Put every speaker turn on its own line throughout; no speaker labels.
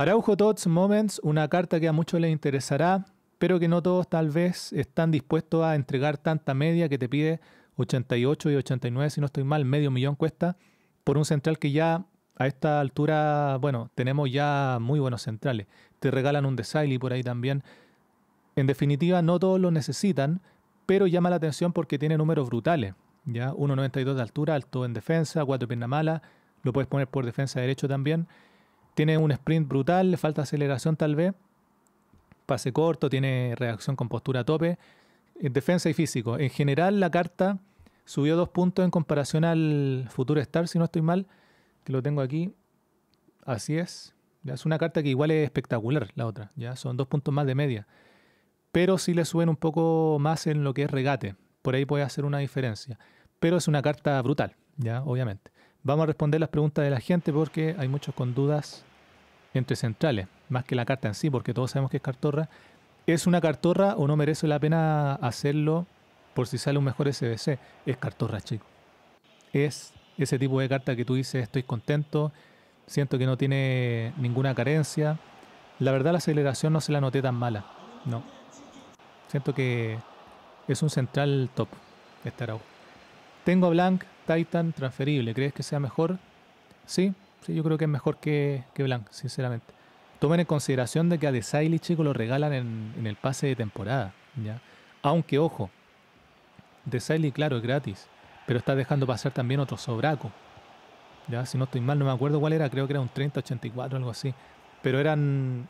Araujo Tots Moments, una carta que a muchos les interesará, pero que no todos tal vez están dispuestos a entregar tanta media que te pide 88 y 89, si no estoy mal, medio millón cuesta, por un central que ya a esta altura, bueno, tenemos ya muy buenos centrales. Te regalan un Desailly por ahí también. En definitiva, no todos lo necesitan, pero llama la atención porque tiene números brutales. ¿ya? 1,92 de altura, alto en defensa, 4 piernas mala, lo puedes poner por defensa derecho también tiene un sprint brutal, le falta aceleración tal vez, pase corto, tiene reacción con postura a tope, defensa y físico. En general la carta subió dos puntos en comparación al Futuro Star, si no estoy mal, que lo tengo aquí. Así es. es una carta que igual es espectacular la otra, ya son dos puntos más de media. Pero sí le suben un poco más en lo que es regate. Por ahí puede hacer una diferencia. Pero es una carta brutal, ya, obviamente. Vamos a responder las preguntas de la gente porque hay muchos con dudas entre centrales, más que la carta en sí, porque todos sabemos que es cartorra. ¿Es una cartorra o no merece la pena hacerlo por si sale un mejor SBC? Es cartorra, chico. Es ese tipo de carta que tú dices, estoy contento, siento que no tiene ninguna carencia. La verdad la aceleración no se la noté tan mala, no. Siento que es un central top este Tengo a Blank, Titan, transferible. ¿Crees que sea mejor? Sí, Sí, yo creo que es mejor que, que Blanc, sinceramente. Tomen en consideración de que a Desailly, y Chico lo regalan en, el pase de temporada. ¿ya? Aunque, ojo, Desailly, claro, es gratis, pero está dejando pasar también otro sobraco. ¿ya? Si no estoy mal, no me acuerdo cuál era, creo que era un 30-84, algo así. Pero eran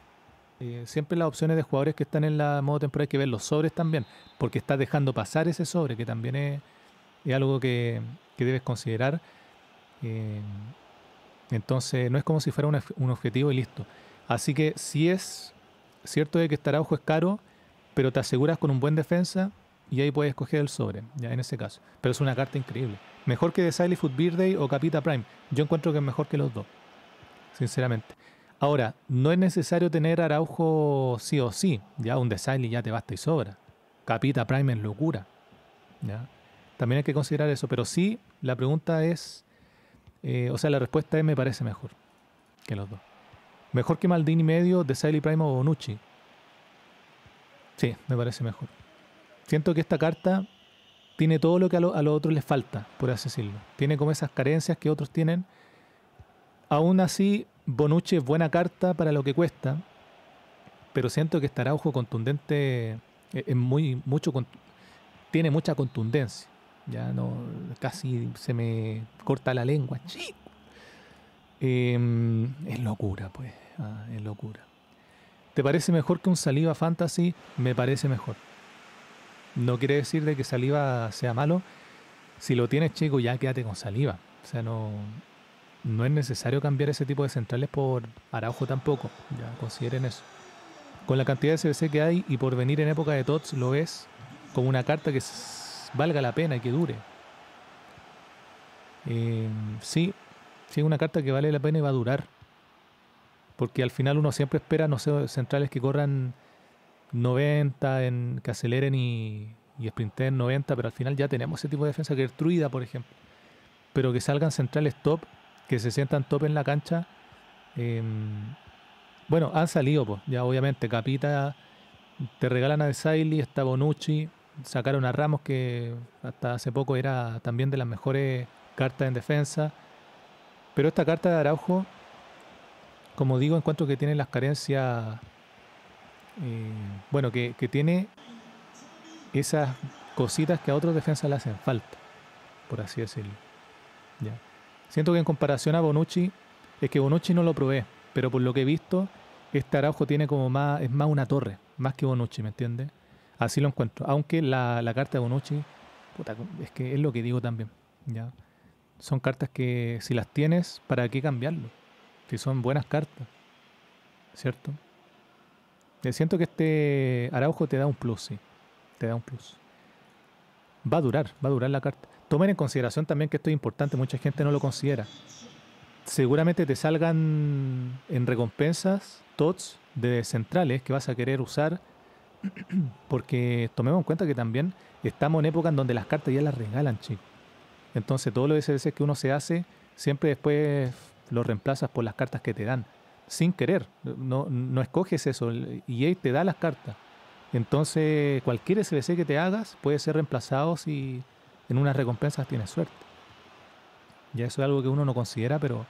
eh, siempre las opciones de jugadores que están en la modo temporada hay que ver los sobres también, porque está dejando pasar ese sobre, que también es, algo que, debes considerar. Eh, entonces no es como si fuera un objetivo y listo. Así que si es cierto de que este ojo es caro, pero te aseguras con un buen defensa y ahí puedes escoger el sobre, ya en ese caso. Pero es una carta increíble. Mejor que de Sally Food Birthday o Capita Prime. Yo encuentro que es mejor que los dos, sinceramente. Ahora, no es necesario tener Araujo sí o sí. Ya un Desailly ya te basta y sobra. Capita Prime es locura. ¿ya? También hay que considerar eso. Pero sí, la pregunta es eh, o sea, la respuesta es me parece mejor que los dos. Mejor que Maldini medio, de Sally Prime o Bonucci. Sí, me parece mejor. Siento que esta carta tiene todo lo que a, lo, los otros les falta, por así decirlo. Tiene como esas carencias que otros tienen. Aún así, Bonucci es buena carta para lo que cuesta, pero siento que estará Araujo contundente eh, muy, mucho, tiene mucha contundencia. Ya no, casi se me corta la lengua. Chico. Em, es locura, pues. Ah, es locura. ¿Te parece mejor que un saliva fantasy? Me parece mejor. No quiere decir de que saliva sea malo. Si lo tienes, chico, ya quédate con saliva. O sea, no, no es necesario cambiar ese tipo de centrales por Araujo tampoco. Ya consideren eso. Con la cantidad de CBC que hay y por venir en época de TOTS, lo ves como una carta que valga la pena y que dure. Eh, sí, sí, es una carta que vale la pena y va a durar. Porque al final uno siempre espera, no sé, centrales que corran 90, en, que aceleren y, y sprinten 90, pero al final ya tenemos ese tipo de defensa que es truida, por ejemplo. Pero que salgan centrales top, que se sientan top en la cancha. Em, bueno, han salido, pues, ya obviamente. Capita, te regalan a Desailly, está Bonucci, sacaron a Ramos, que hasta hace poco era también de las mejores cartas en defensa. Pero esta carta de Araujo, como digo, encuentro que tiene las carencias. Eh, bueno, que, tiene esas cositas que a otros defensas le hacen falta, por así decirlo. Ya. Siento que en comparación a Bonucci, es que Bonucci no lo probé, pero por lo que he visto, este Araujo tiene como más, es más una torre, más que Bonucci, ¿me entiendes? Así lo encuentro. Aunque la, carta de Bonucci, es que es lo que digo también. ¿ya? Son cartas que si las tienes, ¿para qué cambiarlo? Si son buenas cartas. ¿Cierto? Eh, siento que este Araujo te da un plus, sí. Te da un plus. Va a durar, va a durar la carta. Tomen en consideración también que esto es importante, mucha gente no lo considera. Seguramente te salgan en recompensas tots de centrales que vas a querer usar Porque tomemos en cuenta que también estamos en época en donde las cartas ya las regalan, chicos. Entonces todos los SBC que uno se hace, siempre después lo reemplazas por las cartas que te dan. Sin querer, no, no escoges eso. Y e te da las cartas. Entonces cualquier SBC que te hagas puede ser reemplazado si en unas recompensas tienes suerte. Ya eso es algo que uno no considera, pero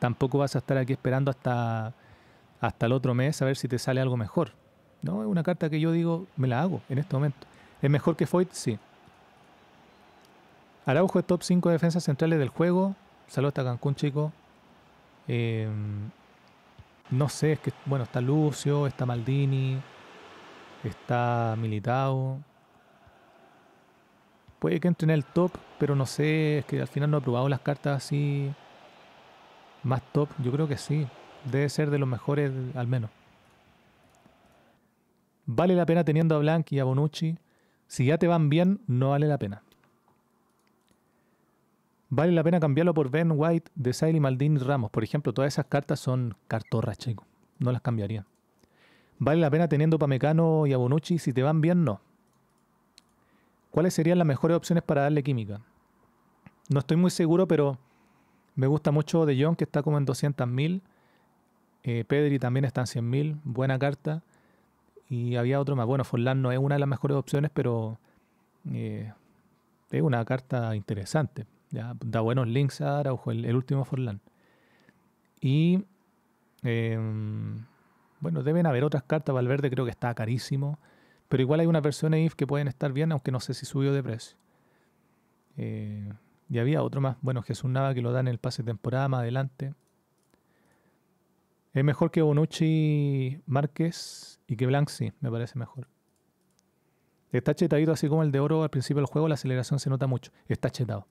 tampoco vas a estar aquí esperando hasta, hasta el otro mes a ver si te sale algo mejor. No, es una carta que yo digo, me la hago en este momento. ¿Es mejor que Foyt? Sí. Araujo es top 5 defensas centrales del juego. Saludos hasta Cancún, chico. Em, no sé, es que, bueno, está Lucio, está Maldini, está Militao. Puede que entre en el top, pero no sé, es que al final no he probado las cartas así más top. Yo creo que sí. Debe ser de los mejores al menos vale la pena teniendo a Blanc y a Bonucci. Si ya te van bien, no vale la pena. Vale la pena cambiarlo por Ben White, de y Maldini Ramos. Por ejemplo, todas esas cartas son cartorras, No las cambiaría. Vale la pena teniendo Pamecano y a Bonucci. Si te van bien, no. ¿Cuáles serían las mejores opciones para darle química? No estoy muy seguro, pero me gusta mucho De Jong, que está como en 200.000. Eh, Pedri también está en 100.000. Buena carta y había otro más. Bueno, Forlán no es una de las mejores opciones, pero eh, es una carta interesante. da buenos links a Araujo, el, último Forlan Y em, bueno, deben haber otras cartas. Valverde creo que está carísimo. Pero igual hay una versiones IF que pueden estar bien, aunque no sé si subió de precio. Eh, y había otro más. Bueno, Jesús Nava que lo dan en el pase de temporada más adelante. Es mejor que Bonucci, Márquez y que sí. me parece mejor. Está chetadito así como el de oro al principio del juego, la aceleración se nota mucho. Está chetado.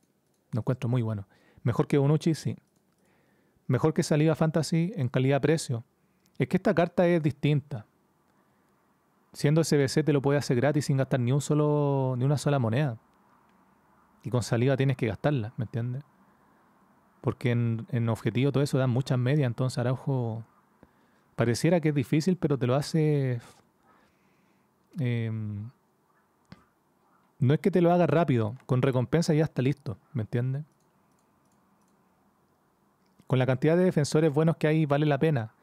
Lo encuentro muy bueno. Mejor que Bonucci, sí. Mejor que Saliva Fantasy en calidad-precio. Es que esta carta es distinta. Siendo SBC te lo puede hacer gratis sin gastar ni un solo ni una sola moneda. Y con saliva tienes que gastarla, ¿me entiendes? Porque en, en objetivo todo eso da muchas medias, entonces Araujo pareciera que es difícil, pero te lo hace... Em, no es que te lo haga rápido, con recompensa ya está listo, ¿me entiendes? Con la cantidad de defensores buenos que hay, vale la pena.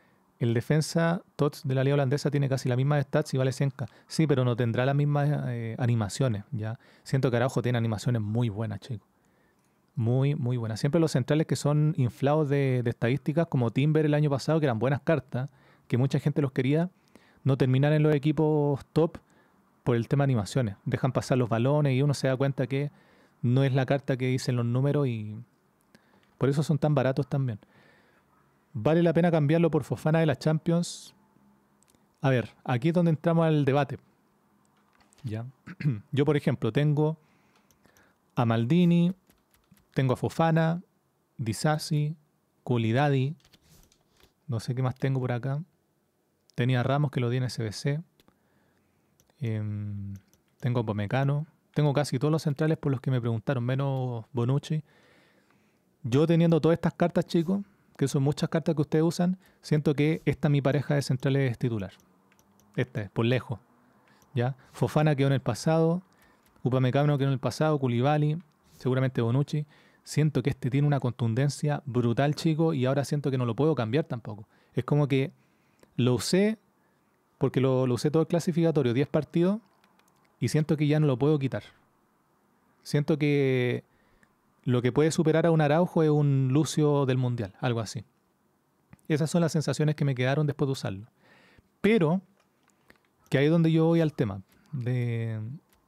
El defensa TOTS de la liga holandesa tiene casi la misma stats y vale 100 Sí, pero no tendrá las mismas eh, animaciones, ¿ya? Siento que Araujo tiene animaciones muy buenas, chicos. Muy, muy buena. Siempre los centrales que son inflados de, estadísticas, como Timber el año pasado, que eran buenas cartas, que mucha gente los quería, no terminan en los equipos top por el tema de animaciones. Dejan pasar los balones y uno se da cuenta que no es la carta que dicen los números y por eso son tan baratos también. ¿Vale la pena cambiarlo por Fofana de las Champions? A ver, aquí es donde entramos al debate. Yo, por ejemplo, tengo a Maldini, tengo a Fofana, Disasi, Kulidadi, No sé qué más tengo por acá. Tenía a Ramos que lo di en SBC. Em, tengo a Pomecano. Tengo casi todos los centrales por los que me preguntaron, menos Bonucci. Yo teniendo todas estas cartas, chicos, que son muchas cartas que ustedes usan, siento que esta mi pareja de centrales es titular. Esta es, por lejos. ¿ya? Fofana quedó en el pasado, Upamecano quedó en el pasado, Culibali, seguramente Bonucci, siento que este tiene una contundencia brutal, chico, y ahora siento que no lo puedo cambiar tampoco. Es como que lo usé, porque lo, usé todo el clasificatorio, 10 partidos, y siento que ya no lo puedo quitar. Siento que lo que puede superar a un Araujo es un Lucio del Mundial, algo así. Esas son las sensaciones que me quedaron después de usarlo. Pero, que ahí es donde yo voy al tema, de,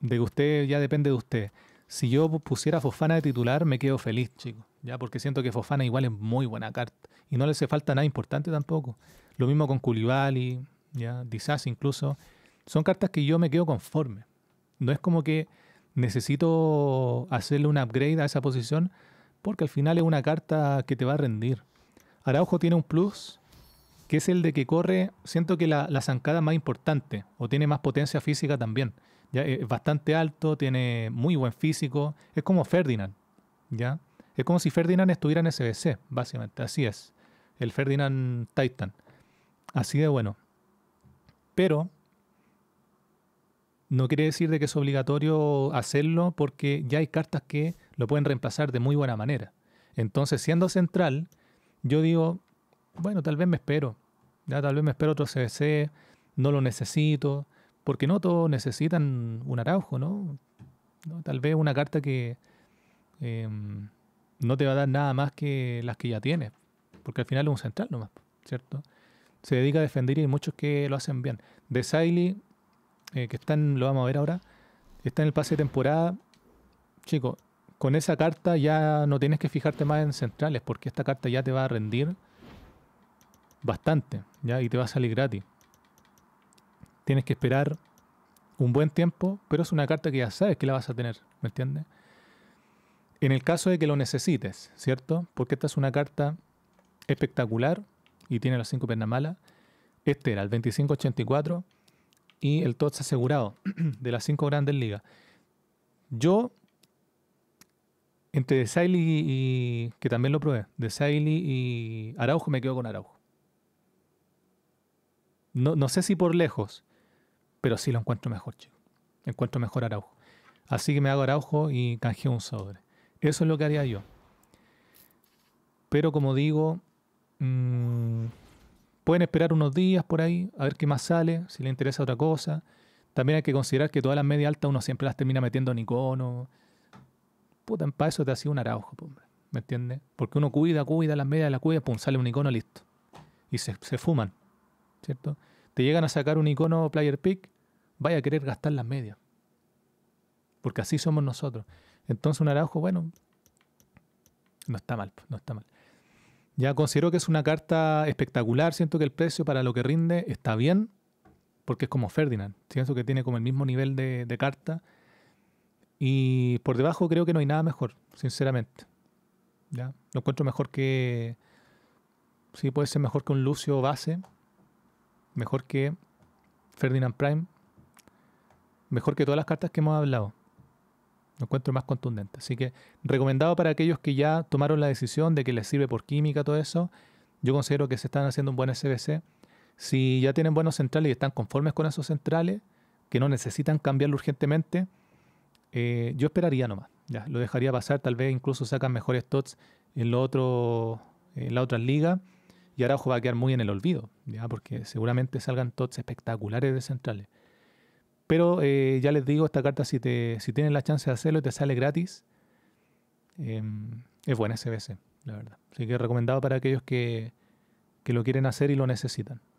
de que usted ya depende de usted si yo pusiera Fofana de titular, me quedo feliz, chicos. Ya, porque siento que Fofana igual es muy buena carta. Y no le hace falta nada importante tampoco. Lo mismo con Culibali, ya, incluso. Son cartas que yo me quedo conforme. No es como que necesito hacerle un upgrade a esa posición, porque al final es una carta que te va a rendir. Araujo tiene un plus, que es el de que corre, siento que la, zancada zancada más importante, o tiene más potencia física también. Eh, es bastante alto, tiene muy buen físico, es como Ferdinand, ¿ya? Es como si Ferdinand estuviera en SBC, básicamente, así es. El Ferdinand Titan. Así de bueno. Pero no quiere decir de que es obligatorio hacerlo porque ya hay cartas que lo pueden reemplazar de muy buena manera. Entonces, siendo central, yo digo, bueno, tal vez me espero. Ya, tal vez me espero otro CBC, no lo necesito porque no todos necesitan un Araujo, ¿no? Tal vez una carta que em, no te va a dar nada más que las que ya tienes, porque al final es un central nomás, ¿cierto? Se dedica a defender y hay muchos que lo hacen bien. De Siley, eh, que está lo vamos a ver ahora, está en el pase de temporada. Chico, con esa carta ya no tienes que fijarte más en centrales, porque esta carta ya te va a rendir bastante, ¿ya? Y te va a salir gratis tienes que esperar un buen tiempo, pero es una carta que ya sabes que la vas a tener, ¿me entiendes? En el caso de que lo necesites, ¿cierto? Porque esta es una carta espectacular y tiene las cinco piernas malas. Este era el 2584 y el TOTS asegurado de las cinco grandes ligas. Yo, entre Desailly y, que también lo probé, Desailly y Araujo, me quedo con Araujo. No, no sé si por lejos, pero sí lo encuentro mejor, chico. Encuentro mejor Araujo. Así que me hago Araujo y canjeo un sobre. Eso es lo que haría yo. Pero como digo, mm, pueden esperar unos días por ahí, a ver qué más sale, si les interesa otra cosa. También hay que considerar que todas las medias altas uno siempre las termina metiendo en icono. Puta, para eso te ha sido un Araujo, hombre. ¿Me entiendes? Porque uno cuida, cuida las medias de la cuida, pum, sale un icono listo. Y se fuman, ¿cierto? Te llegan a sacar un icono Player Pick vaya a querer gastar las medias. Porque así somos nosotros. Entonces un Araujo, bueno, no está mal, no está mal. Ya considero que es una carta espectacular, siento que el precio para lo que rinde está bien, porque es como Ferdinand, siento que tiene como el mismo nivel de, carta. Y por debajo creo que no hay nada mejor, sinceramente. ¿Ya? Lo encuentro mejor que... Sí, puede ser mejor que un Lucio base, mejor que Ferdinand Prime, mejor que todas las cartas que hemos hablado. Lo encuentro más contundente. Así que recomendado para aquellos que ya tomaron la decisión de que les sirve por química, todo eso. Yo considero que se están haciendo un buen SBC. Si ya tienen buenos centrales y están conformes con esos centrales, que no necesitan cambiarlo urgentemente, eh, yo esperaría nomás. lo dejaría pasar, tal vez incluso sacan mejores tots en, en la otra liga y Araujo va a quedar muy en el olvido, porque seguramente salgan tots espectaculares de centrales. Pero eh, ya les digo, esta carta, si, te, si tienes la chance de hacerlo y te sale gratis, em, es buena SBC, la verdad. Así que recomendado para aquellos que lo quieren hacer y lo necesitan.